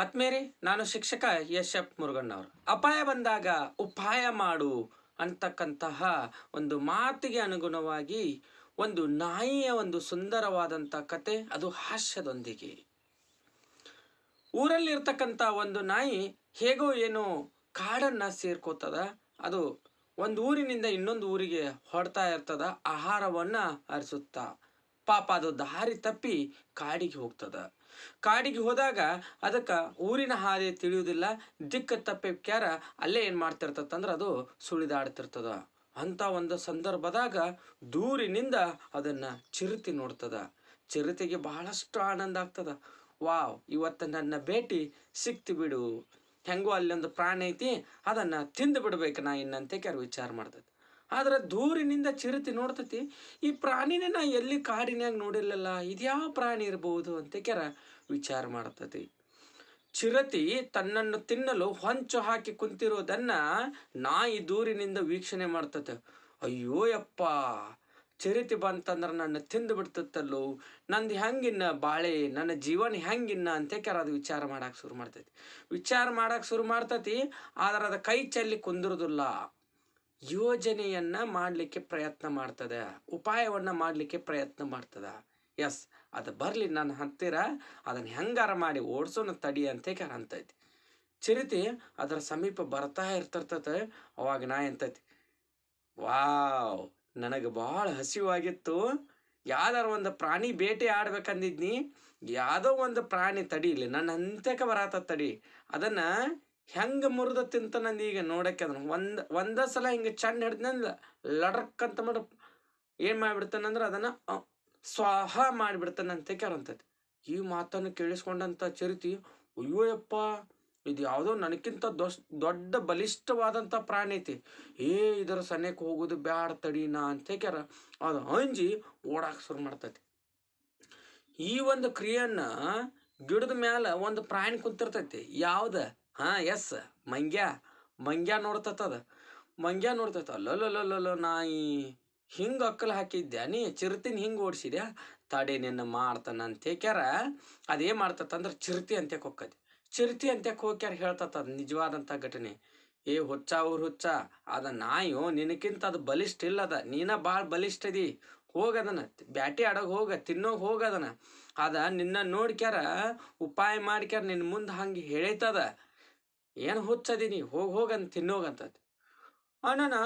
ಆತ್ಮೇರಿ ನಾನು ಶಿಕ್ಷಕ S F ಮುರುಗಣ್ಣವ್ರು ಅಪಾಯ ಬಂದಾಗ ಉಪಾಯ ಮಾಡು ಅಂತಕ್ಕಂತಹ ಒಂದು ಮಾತಿಗೆ ಅನುಗುಣವಾಗಿ ಒಂದು ನಾಯಿಯ ಒಂದು ಸುಂದರವಾದಂಥ ಕತೆ ಅದು ಹಾಸ್ಯದೊಂದಿಗೆ ಊರಲ್ಲಿರ್ತಕ್ಕಂಥ ಒಂದು ನಾಯಿ ಹೇಗೋ ಏನೋ ಕಾಡನ್ನ ಸೇರ್ಕೋತದ ಅದು ಒಂದು ಊರಿನಿಂದ ಇನ್ನೊಂದು ಊರಿಗೆ ಹೊಡ್ತಾ ಇರ್ತದ ಆಹಾರವನ್ನು ಅರಿಸುತ್ತಾ ಪಾಪ ಅದು ದಾರಿ ತಪ್ಪಿ ಕಾಡಿಗೆ ಹೋಗ್ತದ ಕಾಡಿಗೆ ಹೋದಾಗ ಅದಕ್ಕೆ ಊರಿನ ಹಾದಿ ತಿಳಿಯುವುದಿಲ್ಲ ದಿಕ್ಕ ತಪ್ಪಿಕ್ಯಾರ ಅಲ್ಲೇ ಏನು ಮಾಡ್ತಿರ್ತದಂದ್ರೆ ಅದು ಸುಳಿದಾಡ್ತಿರ್ತದ ಅಂಥ ಒಂದು ಸಂದರ್ಭದಾಗ ದೂರಿನಿಂದ ಅದನ್ನು ಚಿರತೆ ನೋಡ್ತದ ಚಿರತೆಗೆ ಬಹಳಷ್ಟು ಆನಂದ ಆಗ್ತದ ವಾವ್ ಇವತ್ತು ನನ್ನ ಭೇಟಿ ಸಿಕ್ತಿ ಬಿಡು ಹೆಂಗೋ ಅಲ್ಲಿ ಒಂದು ಪ್ರಾಣಿ ಐತಿ ಅದನ್ನು ತಿಂದು ಬಿಡ್ಬೇಕು ನಾ ಇನ್ನಂತೆ ಕೆಲವು ವಿಚಾರ ಮಾಡ್ತದೆ ಆದ್ರೆ ದೂರಿನಿಂದ ಚಿರತಿ ನೋಡ್ತತಿ ಈ ಪ್ರಾಣಿನೇ ನಾ ಎಲ್ಲಿ ಕಾಡಿನ್ಯಾಗ ನೋಡಿರ್ಲಿಲ್ಲ ಇದ್ಯಾವ ಪ್ರಾಣಿ ಇರ್ಬೋದು ಅಂತ ಕೆರ ವಿಚಾರ ಮಾಡ್ತತಿ ಚಿರತಿ ತನ್ನನ್ನು ತಿನ್ನಲು ಹೊಂಚು ಹಾಕಿ ಕುಂತಿರೋದನ್ನ ಈ ದೂರಿನಿಂದ ವೀಕ್ಷಣೆ ಮಾಡ್ತತೆ ಅಯ್ಯೋ ಯಪ್ಪ ಚಿರತಿ ಬಂತಂದ್ರೆ ನನ್ನ ತಿಂದು ಬಿಡ್ತತ್ತಲ್ಲೋ ನಂದು ಹೆಂಗಿನ್ನ ಬಾಳೆ ನನ್ನ ಜೀವನ ಹೆಂಗಿನ್ನ ಕೆರ ಅದು ವಿಚಾರ ಮಾಡಕ್ಕೆ ಶುರು ಮಾಡ್ತೈತಿ ವಿಚಾರ ಮಾಡಕ್ಕೆ ಶುರು ಮಾಡ್ತತಿ ಆದ್ರೆ ಅದು ಕೈ ಚೆಲ್ಲಿ ಕುಂದಿರೋದಿಲ್ಲ ಯೋಜನೆಯನ್ನು ಮಾಡಲಿಕ್ಕೆ ಪ್ರಯತ್ನ ಮಾಡ್ತದೆ ಉಪಾಯವನ್ನು ಮಾಡಲಿಕ್ಕೆ ಪ್ರಯತ್ನ ಮಾಡ್ತದೆ ಎಸ್ ಅದು ಬರಲಿ ನನ್ನ ಹತ್ತಿರ ಅದನ್ನು ಹೆಂಗಾರ ಮಾಡಿ ಓಡಿಸೋನ ತಡಿ ಅಂತ ಕರಂತೈತಿ ಚಿರಿತಿ ಅದರ ಸಮೀಪ ಬರ್ತಾ ಇರ್ತಿರ್ತೈತೆ ಅವಾಗ ನಾ ಎಂತೈತಿ ವಾವ್ ನನಗೆ ಭಾಳ ಹಸಿವಾಗಿತ್ತು ಯಾವ್ದಾರ ಒಂದು ಪ್ರಾಣಿ ಬೇಟೆ ಆಡ್ಬೇಕಂದಿದ್ನಿ ಯಾವುದೋ ಒಂದು ಪ್ರಾಣಿ ತಡಿ ಇಲ್ಲಿ ನನ್ನ ಅಂತ್ಯಕ್ಕೆ ಬರತ್ತ ತಡಿ ಅದನ್ನು ಹೆಂಗೆ ಮುರಿದ ತಿಂತ ನಂದು ಈಗ ನೋಡಕ್ಕೆ ಅದನ್ನು ಒಂದು ಒಂದೇ ಸಲ ಹಿಂಗೆ ಚೆಂದ ಹಿಡ್ದಂದ ಲಡಕ್ ಅಂತ ಮಾಡಿ ಏನು ಮಾಡಿಬಿಡ್ತಾನಂದ್ರೆ ಅದನ್ನು ಸ್ವಾಹ ಮಾಡಿಬಿಡ್ತಾನಂತ ಕೇಳಂತೈತಿ ಈ ಮಾತನ್ನು ಕೇಳಿಸ್ಕೊಂಡಂಥ ಚರಿತಿ ಅಯ್ಯೋ ಇದು ಯಾವುದೋ ನನಗಿಂತ ದೊಸ್ ದೊಡ್ಡ ಬಲಿಷ್ಠವಾದಂಥ ಪ್ರಾಣಿ ಐತಿ ಏ ಇದರ ಸನೇಕ ಹೋಗೋದು ಬ್ಯಾಡ ತಡೀನಾ ಅಂತ ಹೇಳ್ಯಾರ ಅದು ಅಂಜಿ ಓಡಾಕ ಶುರು ಮಾಡ್ತೈತಿ ಈ ಒಂದು ಕ್ರಿಯೆಯನ್ನು ಗಿಡದ ಮ್ಯಾಲ ಒಂದು ಪ್ರಾಣಿ ಕುಂತಿರ್ತೈತಿ ಯಾವ್ದು ಹಾಂ ಎಸ್ ಮಂಗ್ಯ ಮಂಗ್ಯ ನೋಡ್ತದ ಮಂಗ್ಯ ಲ ಅಲ್ಲಲ್ಲಲ್ಲಲ್ಲ ನಾಯಿ ಹಿಂಗೆ ಅಕ್ಕಲು ಹಾಕಿದ್ದೆ ನೀ ಚಿರತಿನ ಹಿಂಗೆ ಓಡಿಸಿದ್ಯಾ ತಡೆ ನಿನ್ನ ಮಾಡ್ತಾನ ಅದೇ ಅದೇನು ಮಾಡ್ತತ್ತಂದ್ರೆ ಚಿರತಿ ಅಂತ ಹೋಗ್ತದೆ ಚಿರತಿ ಅಂತ ಹೋಗ್ಯಾರ ಹೇಳ್ತತ್ತ ನಿಜವಾದಂಥ ಘಟನೆ ಏ ಹುಚ್ಚ ಅವ್ರು ಹುಚ್ಚ ಅದ ನಾಯೋ ನಿನಕ್ಕಿಂತ ಅದು ಬಲಿಷ್ಠ ಇಲ್ಲದ ನೀನ ಭಾಳ ಬಲಿಷ್ಠ ಅದಿ ಹೋಗದನ ಬ್ಯಾಟಿ ಆಡೋಕೆ ಹೋಗ ತಿನ್ನೋಕೆ ಹೋಗದನ ಅದ ನಿನ್ನ ನೋಡ್ಕ್ಯಾರ ಉಪಾಯ ಮಾಡ್ಕ್ಯಾರ ನಿನ್ನ ಮುಂದೆ ಹಂಗೆ ಹೇಳೈತದ ಏನು ಹುಚ್ಚದೀನಿ ಹೋಗಿ ಹೋಗಂತ ತಿನ್ನೋಗಂತತಿ ಅಣ್ಣನ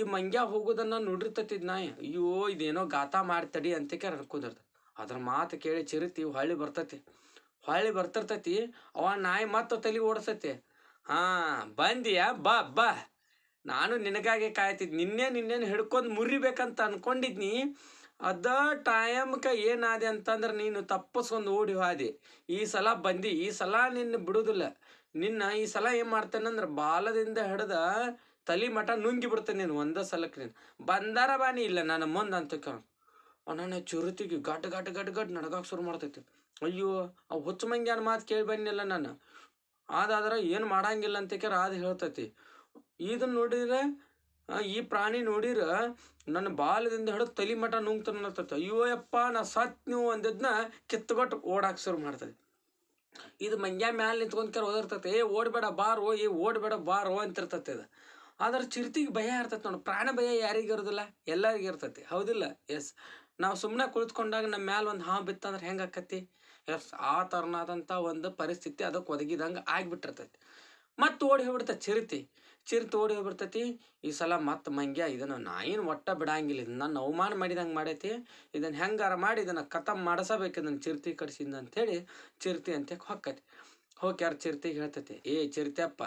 ಈ ಮಂಗ್ಯ ಹೋಗೋದನ್ನ ನುಡಿರ್ತತಿದ್ ನಾಯಿ ಅಯ್ಯೋ ಇದೇನೋ ಗಾತ ಮಾಡ್ತಡಿ ಅಂತ ಕೇಳ ಅನ್ಕೋದಿರ್ತ ಅದ್ರ ಮಾತು ಕೇಳಿ ಚಿರುತಿ ಹೊಳ್ಳಿ ಬರ್ತತಿ ಹೊಳ್ಳಿ ಬರ್ತಿರ್ತತಿ ಅವ ನಾಯಿ ಮತ್ತೆ ತಲೆ ಓಡಿಸ್ತತಿ ಹಾ ಬಂದಿಯಾ ಬಾ ಬಾ ನಾನು ನಿನಗಾಗೆ ಕಾಯ್ತಿದ್ ನಿನ್ನೆ ನಿನ್ನೇನು ಹಿಡ್ಕೊಂಡು ಮುರಿಬೇಕಂತ ಅನ್ಕೊಂಡಿದ್ನಿ ಅದ ಟೈಮ್ಕ ಏನಾದೆ ಅಂತಂದ್ರೆ ನೀನು ತಪ್ಪಿಸ್ಕೊಂಡು ಓಡಿ ಹೋದೆ ಈ ಸಲ ಬಂದಿ ಈ ಸಲ ನಿನ್ನ ಬಿಡೋದಿಲ್ಲ ನಿನ್ನ ಈ ಸಲ ಏನು ಅಂದ್ರೆ ಬಾಲದಿಂದ ಹಿಡ್ದ ತಲೆ ಮಠ ನುಂಗಿ ಬಿಡ್ತಾನೆ ನೀನು ಒಂದೇ ಸಲಕ್ಕೆ ನೀನು ಬಂದಾರ ಬಾನಿ ಇಲ್ಲ ನನ್ನ ಮುಂದೆ ಅಂತ ಅವನನ್ನ ಚುರುತಿಗೆ ಗಟ್ ಗಟ್ ಗಟ್ ಗಟ್ ನಡ್ಗಕ್ಕೆ ಶುರು ಮಾಡ್ತೈತಿ ಅಯ್ಯೋ ಆ ಹುಚ್ಚು ಅನ್ನ ಮಾತು ಕೇಳಿ ಬಂದಿಲ್ಲ ನಾನು ಅದಾದ್ರೆ ಏನು ಮಾಡಂಗಿಲ್ಲ ಕೇಳ ಅದು ಹೇಳ್ತೈತಿ ಇದನ್ನ ನೋಡಿದ್ರೆ ಈ ಪ್ರಾಣಿ ನೋಡಿರ ನನ್ನ ಬಾಲದಿಂದ ಹಿಡಿದು ತಲೆ ಮಠ ನುಂಗ್ತಾನೆ ಅಯ್ಯೋ ಯಪ್ಪ ನಾ ಸತ್ ನೀವು ಅಂದಿದ್ನ ಕಿತ್ತುಗೊಟ್ಟು ಓಡಾಕೆ ಶುರು ಮಾಡ್ತೈತಿ ಇದು ಮಂಗ್ಯ ಮ್ಯಾಲೆ ನಿಂತ್ಕೊಂಡ್ಕರ ಓದಿರ್ತೈತೆ ಏ ಓಡಬೇಡ ಬಾರೋ ಏ ಓಡಬೇಡ ಅಂತ ಅಂತಿರ್ತತೆ ಇದು ಆದ್ರೆ ಚಿರ್ತಿಗೆ ಭಯ ಇರ್ತೈತೆ ನೋಡಿ ಪ್ರಾಣ ಭಯ ಯಾರಿಗೆ ಇರೋದಿಲ್ಲ ಎಲ್ಲರಿಗೆ ಇರ್ತೈತಿ ಹೌದಿಲ್ಲ ಎಸ್ ನಾವು ಸುಮ್ಮನೆ ಕುಳಿತುಕೊಂಡಾಗ ನಮ್ಮ ಮ್ಯಾಲೆ ಒಂದು ಹಾವು ಬಿತ್ತಂದ್ರೆ ಹೆಂಗೆ ಆಕತಿ ಎಸ್ ಆ ಥರನಾದಂಥ ಒಂದು ಪರಿಸ್ಥಿತಿ ಅದಕ್ಕೆ ಒದಗಿದಂಗೆ ಆಗಿಬಿಟ್ಟಿರ್ತೈತಿ ಮತ್ತೆ ಓಡಿ ಹೋಗ್ಬಿಡ್ತ ಚಿರತೆ ಚಿರತೆ ಓಡಿ ಹೋಗ್ಬಿಡ್ತೈತಿ ಈ ಸಲ ಮತ್ತೆ ಮಂಗ್ಯ ಇದನ್ನು ಏನು ಒಟ್ಟ ಬಿಡಂಗಿಲ್ಲ ಇದನ್ನ ನನ್ನ ಅವಮಾನ ಮಾಡಿದಂಗೆ ಮಾಡೈತಿ ಇದನ್ನು ಹೆಂಗಾರ ಮಾಡಿ ಇದನ್ನು ಕಥಮ್ ಮಾಡಿಸಬೇಕು ಇದನ್ನು ಚಿರತೆ ಅಂತ ಅಂಥೇಳಿ ಚಿರತೆ ಅಂತ ಹೊಕ್ಕೈತಿ ಹೋಗಿ ಯಾರು ಚಿರತೆಗೆ ಹೇಳ್ತೈತಿ ಏ ಚಿರತೆಪ್ಪ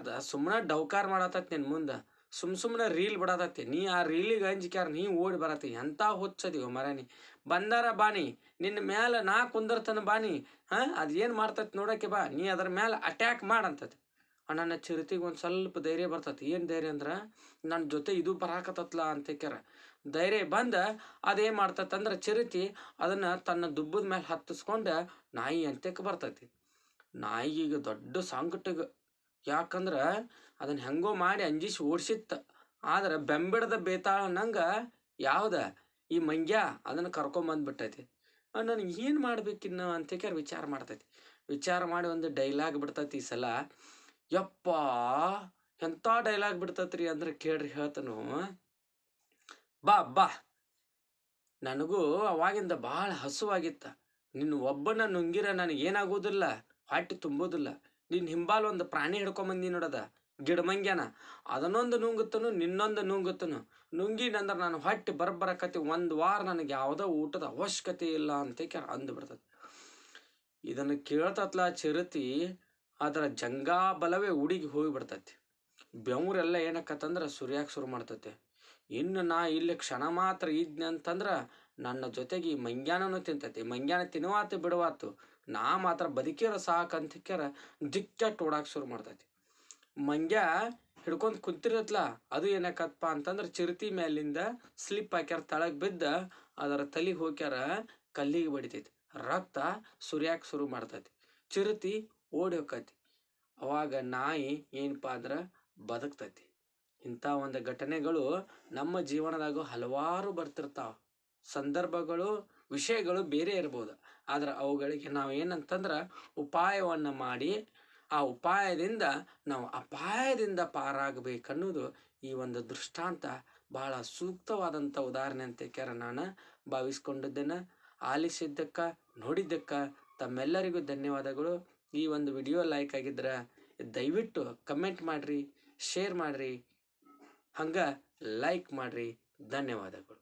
ಅದು ಸುಮ್ಮನೆ ಡೌಕಾರ ಮಾಡತ್ತೈತಿ ನಿನ್ನ ಮುಂದೆ ಸುಮ್ ಸುಮ್ಮನೆ ರೀಲ್ ಬಿಡತೈತಿ ನೀ ಆ ರೀಲಿಗೆ ಅಂಜಿಕ್ಯಾರ ನೀ ಓಡಿ ಬರತ್ತಿ ಎಂಥ ಹುಚ್ಚದಿವ ಮರಾನಿ ಬಂದಾರ ಬಾನಿ ನಿನ್ನ ಮೇಲೆ ನಾ ಕುಂದರ್ತನ ಬಾಣಿ ಹಾಂ ಅದು ಏನು ಮಾಡ್ತೈತಿ ನೋಡೋಕೆ ಬಾ ನೀ ಅದ್ರ ಮೇಲೆ ಅಟ್ಯಾಕ್ ಮಾಡಂತತಿ ನನ್ನ ಚಿರತಿಗೆ ಒಂದು ಸ್ವಲ್ಪ ಧೈರ್ಯ ಬರ್ತತಿ ಏನು ಧೈರ್ಯ ಅಂದ್ರೆ ನನ್ನ ಜೊತೆ ಇದು ಅಂತ ಅಂತಕ್ಯಾರ ಧೈರ್ಯ ಬಂದು ಅದೇನು ಅಂದ್ರೆ ಚಿರತಿ ಅದನ್ನು ತನ್ನ ದುಬ್ಬದ ಮೇಲೆ ಹತ್ತಿಸ್ಕೊಂಡು ನಾಯಿ ಅಂತಕ್ಕೆ ಬರ್ತೈತಿ ನಾಯಿಗೆ ದೊಡ್ಡ ಸಂಕಟಗ ಯಾಕಂದ್ರೆ ಅದನ್ನು ಹೆಂಗೋ ಮಾಡಿ ಅಂಜಿಸಿ ಓಡಿಸಿತ್ತ ಆದ್ರೆ ಬೆಂಬಿಡದ ಬೇತಾಳ ನಂಗೆ ಯಾವ್ದ ಈ ಮಂಗ್ಯ ಅದನ್ನು ಕರ್ಕೊಂಬಂದ್ಬಿಟ್ಟೈತಿ ನನಗೆ ಏನು ಮಾಡ್ಬೇಕಿನ್ನ ಅಂತಕ್ಯಾರ ವಿಚಾರ ಮಾಡ್ತೈತಿ ವಿಚಾರ ಮಾಡಿ ಒಂದು ಡೈಲಾಗ್ ಬಿಡ್ತೈತಿ ಈ ಸಲ ಯಪ್ಪ ಎಂಥ ಡೈಲಾಗ್ ಬಿಡ್ತತ್ರಿ ಅಂದ್ರೆ ಕೇಳ್ರಿ ಹೇಳ್ತನು ಬಾ ಬಾ ನನಗೂ ಅವಾಗಿಂದ ಭಾಳ ಹಸುವಾಗಿತ್ತ ನಿನ್ನ ಒಬ್ಬನ ನುಂಗಿರ ನನಗೆ ಏನಾಗೋದಿಲ್ಲ ಹೊಟ್ಟೆ ತುಂಬೋದಿಲ್ಲ ನಿನ್ನ ಹಿಂಬಾಲ್ ಒಂದು ಪ್ರಾಣಿ ಹಿಡ್ಕೊಂಬಂದಿ ನೋಡದ ಗಿಡಮಂಗ್ಯನ ಅದನ್ನೊಂದು ನುಂಗುತ್ತನು ನಿನ್ನೊಂದು ನುಂಗುತ್ತನು ನುಂಗಿನಂದ್ರೆ ನಾನು ಹೊಟ್ಟೆ ಬರ್ಬರಕತಿ ಒಂದು ವಾರ ನನಗೆ ಯಾವುದೋ ಊಟದ ಅವಶ್ಯಕತೆ ಇಲ್ಲ ಅಂತ ಅಂದು ಇದನ್ನ ಇದನ್ನು ಕೇಳ್ತತ್ಲ ಚಿರತಿ ಅದರ ಜಂಗಾ ಬಲವೇ ಉಡಿಗೆ ಹೋಗಿಬಿಡ್ತೈತಿ ಬೆವರೆಲ್ಲ ಏನಕ್ಕತ್ತಂದ್ರೆ ಸುರಿಯಾಕೆ ಶುರು ಮಾಡ್ತೈತೆ ಇನ್ನು ನಾ ಇಲ್ಲಿ ಕ್ಷಣ ಮಾತ್ರ ಇದ್ನೆ ಅಂತಂದ್ರೆ ನನ್ನ ಜೊತೆಗೆ ಈ ಮಂಗ್ಯಾನೂ ತಿಂತೈತಿ ಮಂಗ್ಯಾನ ತಿನ್ನುವಾತು ಬಿಡುವಾತು ನಾ ಮಾತ್ರ ಬದುಕಿರ ಸಾಕಂತಿಕ್ಕಾರ ದಿಕ್ಕೆಟ್ಟು ಓಡಾಕೆ ಶುರು ಮಾಡ್ತೈತಿ ಮಂಗ್ಯ ಹಿಡ್ಕೊಂಡು ಕುಂತಿರತ್ಲ ಅದು ಏನಕ್ಕಪ್ಪ ಅಂತಂದ್ರೆ ಚಿರತಿ ಮೇಲಿಂದ ಸ್ಲಿಪ್ ಹಾಕ್ಯಾರ ತಳಗೆ ಬಿದ್ದ ಅದರ ತಲೆಗೆ ಹೋಗ್ಯಾರ ಕಲ್ಲಿಗೆ ಬಡಿತೈತಿ ರಕ್ತ ಸುರಿಯಾಕೆ ಶುರು ಮಾಡ್ತೈತಿ ಚಿರತಿ ಓಡಿ ಹೋಕತಿ ಅವಾಗ ನಾಯಿ ಏನಪ್ಪ ಅಂದ್ರೆ ಬದುಕ್ತೈತಿ ಇಂಥ ಒಂದು ಘಟನೆಗಳು ನಮ್ಮ ಜೀವನದಾಗ ಹಲವಾರು ಬರ್ತಿರ್ತಾವೆ ಸಂದರ್ಭಗಳು ವಿಷಯಗಳು ಬೇರೆ ಇರ್ಬೋದು ಆದ್ರೆ ಅವುಗಳಿಗೆ ನಾವು ಏನಂತಂದ್ರೆ ಉಪಾಯವನ್ನು ಮಾಡಿ ಆ ಉಪಾಯದಿಂದ ನಾವು ಅಪಾಯದಿಂದ ಪಾರಾಗಬೇಕನ್ನೋದು ಈ ಒಂದು ದೃಷ್ಟಾಂತ ಬಹಳ ಸೂಕ್ತವಾದಂಥ ಉದಾಹರಣೆ ಅಂತ ಕೇರ ನಾನು ಭಾವಿಸ್ಕೊಂಡಿದ್ದೇನೆ ಆಲಿಸಿದ್ದಕ್ಕೆ ನೋಡಿದ್ದಕ್ಕೆ ತಮ್ಮೆಲ್ಲರಿಗೂ ಧನ್ಯವಾದಗಳು ಈ ಒಂದು ವಿಡಿಯೋ ಲೈಕ್ ಆಗಿದ್ರೆ ದಯವಿಟ್ಟು ಕಮೆಂಟ್ ಮಾಡಿರಿ ಶೇರ್ ಮಾಡಿರಿ ಹಂಗೆ ಲೈಕ್ ಮಾಡಿರಿ ಧನ್ಯವಾದಗಳು